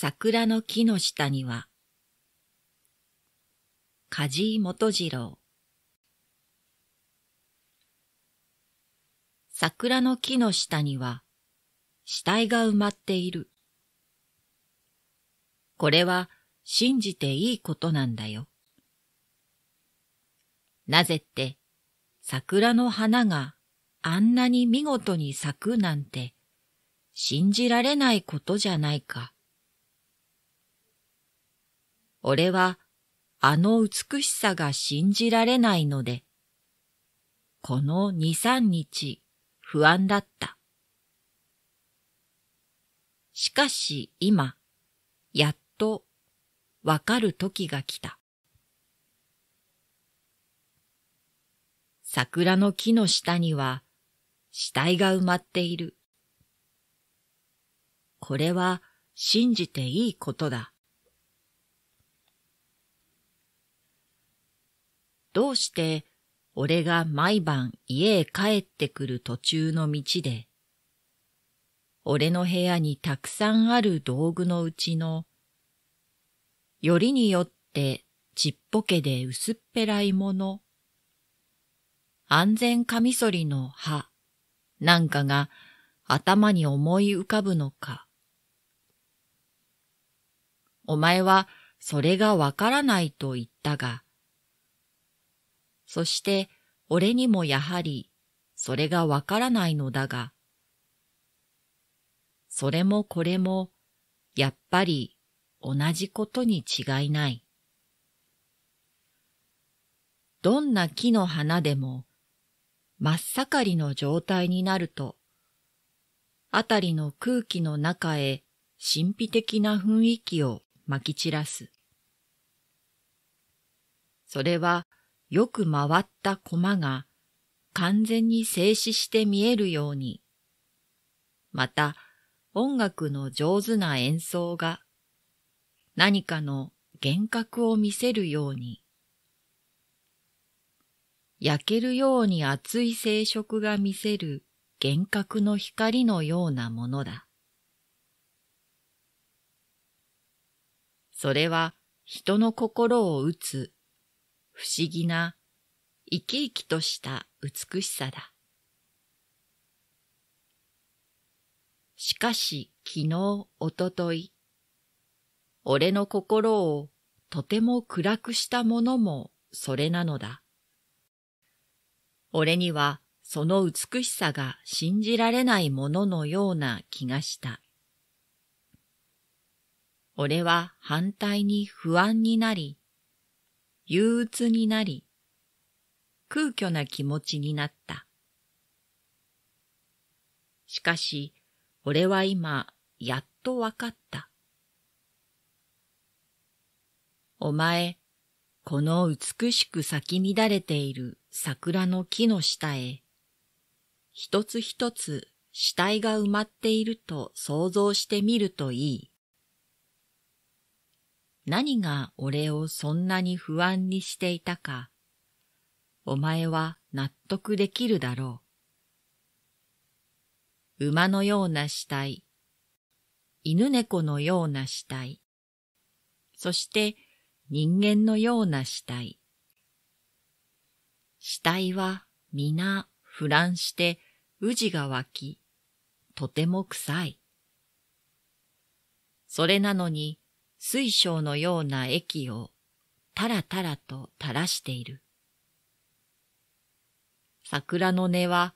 桜の木の下には、梶井元次郎。桜の木の下には、死体が埋まっている。これは信じていいことなんだよ。なぜって、桜の花があんなに見事に咲くなんて信じられないことじゃないか。俺はあの美しさが信じられないので、この二三日不安だった。しかし今、やっとわかる時が来た。桜の木の下には死体が埋まっている。これは信じていいことだ。どうして俺が毎晩家へ帰ってくる途中の道で、俺の部屋にたくさんある道具のうちの、よりによってちっぽけで薄っぺらいもの、安全カミソリの歯なんかが頭に思い浮かぶのか。お前はそれがわからないと言ったが、そして俺にもやはりそれがわからないのだが、それもこれもやっぱり同じことに違いない。どんな木の花でも真っ盛りの状態になると、あたりの空気の中へ神秘的な雰囲気をまき散らす。それはよく回った駒が完全に静止して見えるように、また音楽の上手な演奏が何かの幻覚を見せるように、焼けるように熱い生殖が見せる幻覚の光のようなものだ。それは人の心を打つ不思議な生き生きとした美しさだ。しかし昨日、おととい、俺の心をとても暗くしたものもそれなのだ。俺にはその美しさが信じられないもののような気がした。俺は反対に不安になり、憂鬱になり、空虚な気持ちになった。しかし、俺は今、やっとわかった。お前、この美しく咲き乱れている桜の木の下へ、一つ一つ死体が埋まっていると想像してみるといい。何が俺をそんなに不安にしていたか、お前は納得できるだろう。馬のような死体、犬猫のような死体、そして人間のような死体。死体は皆腐乱して宇治が湧き、とても臭い。それなのに水晶のような液をたらたらと垂らしている。桜の根は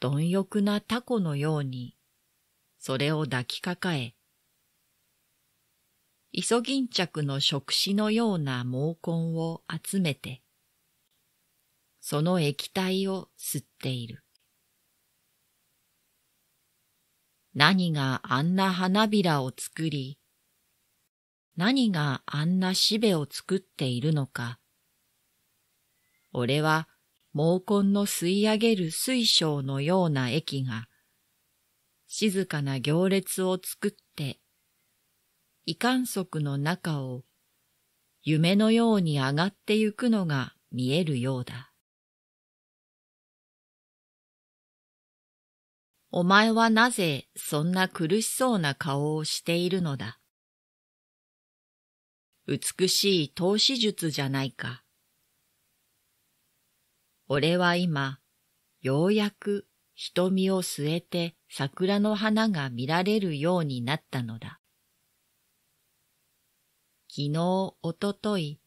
貪欲なタコのように、それを抱きかかえ、イソギンチャクの触手のような毛根を集めて、その液体を吸っている。何があんな花びらを作り、何があんなしべを作っているのか。俺は毛根の吸い上げる水晶のような液が、静かな行列を作って、異観測の中を夢のように上がってゆくのが見えるようだ。お前はなぜそんな苦しそうな顔をしているのだ。美しい投資術じゃないか。俺は今、ようやく瞳を据えて桜の花が見られるようになったのだ。昨日、おととい、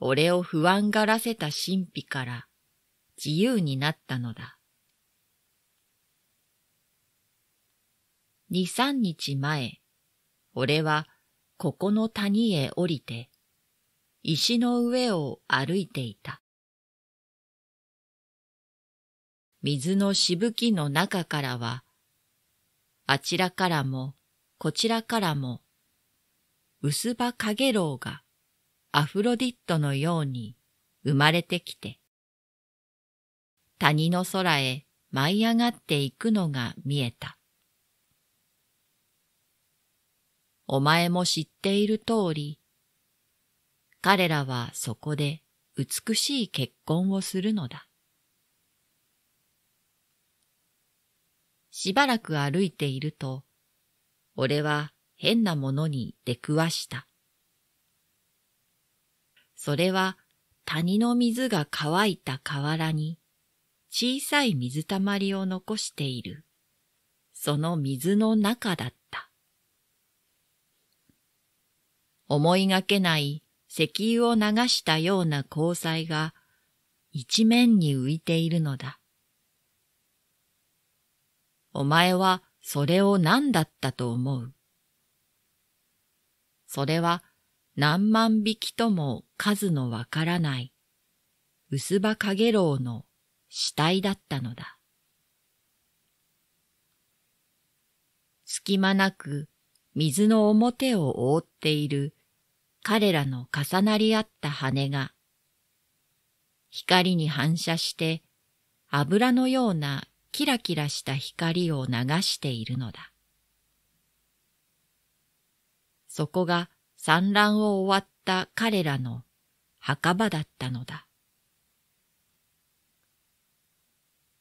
俺を不安がらせた神秘から自由になったのだ。二三日前、俺はここの谷へ降りて、石の上を歩いていた。水のしぶきの中からは、あちらからもこちらからも、薄葉かげろうがアフロディットのように生まれてきて、谷の空へ舞い上がっていくのが見えた。お前も知っている通り、彼らはそこで美しい結婚をするのだ。しばらく歩いていると、俺は変なものに出くわした。それは谷の水が乾いた河原に小さい水たまりを残している。その水の中だった。思いがけない石油を流したような光彩が一面に浮いているのだ。お前はそれを何だったと思うそれは何万匹とも数のわからない薄葉かげろうの死体だったのだ。隙間なく水の表を覆っている彼らの重なり合った羽が、光に反射して油のようなキラキラした光を流しているのだ。そこが産卵を終わった彼らの墓場だったのだ。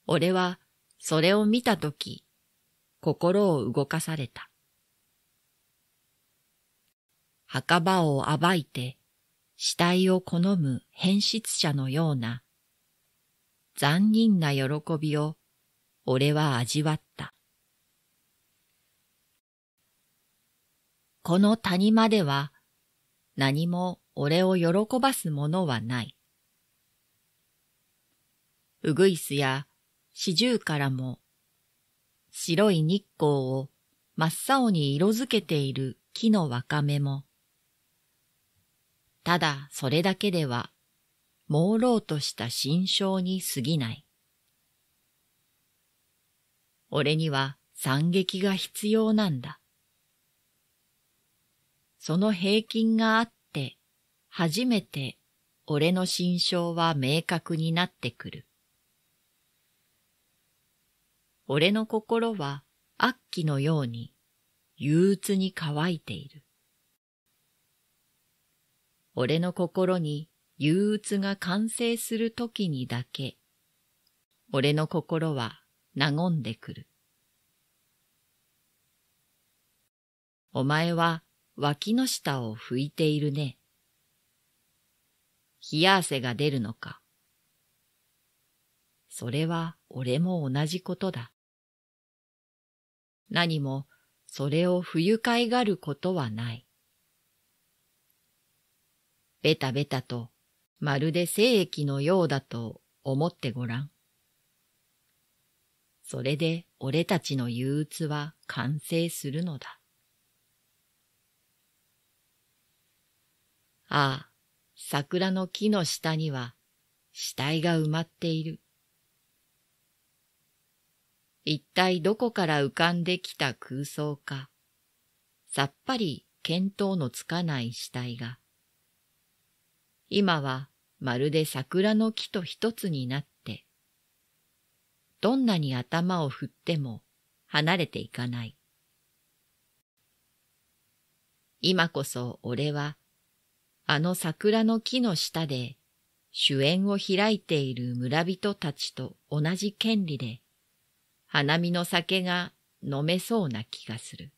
俺はそれを見たとき、心を動かされた。墓場を暴いて死体を好む変質者のような残忍な喜びを俺は味わった。この谷間では何も俺を喜ばすものはない。ウグイスやシジからも白い日光を真っ青に色づけている木のわかめもただそれだけでは、朦朧とした心象に過ぎない。俺には惨劇が必要なんだ。その平均があって、初めて俺の心象は明確になってくる。俺の心は悪鬼のように憂鬱に乾いている。俺の心に憂鬱が完成するときにだけ、俺の心は和んでくる。お前は脇の下を拭いているね。冷や汗が出るのか。それは俺も同じことだ。何もそれを不愉快がることはない。ベタベタと、まるで精液のようだと思ってごらん。それで俺たちの憂鬱は完成するのだ。ああ、桜の木の下には死体が埋まっている。一体どこから浮かんできた空想か、さっぱり見当のつかない死体が、今はまるで桜の木と一つになって、どんなに頭を振っても離れていかない。今こそ俺は、あの桜の木の下で、主演を開いている村人たちと同じ権利で、花見の酒が飲めそうな気がする。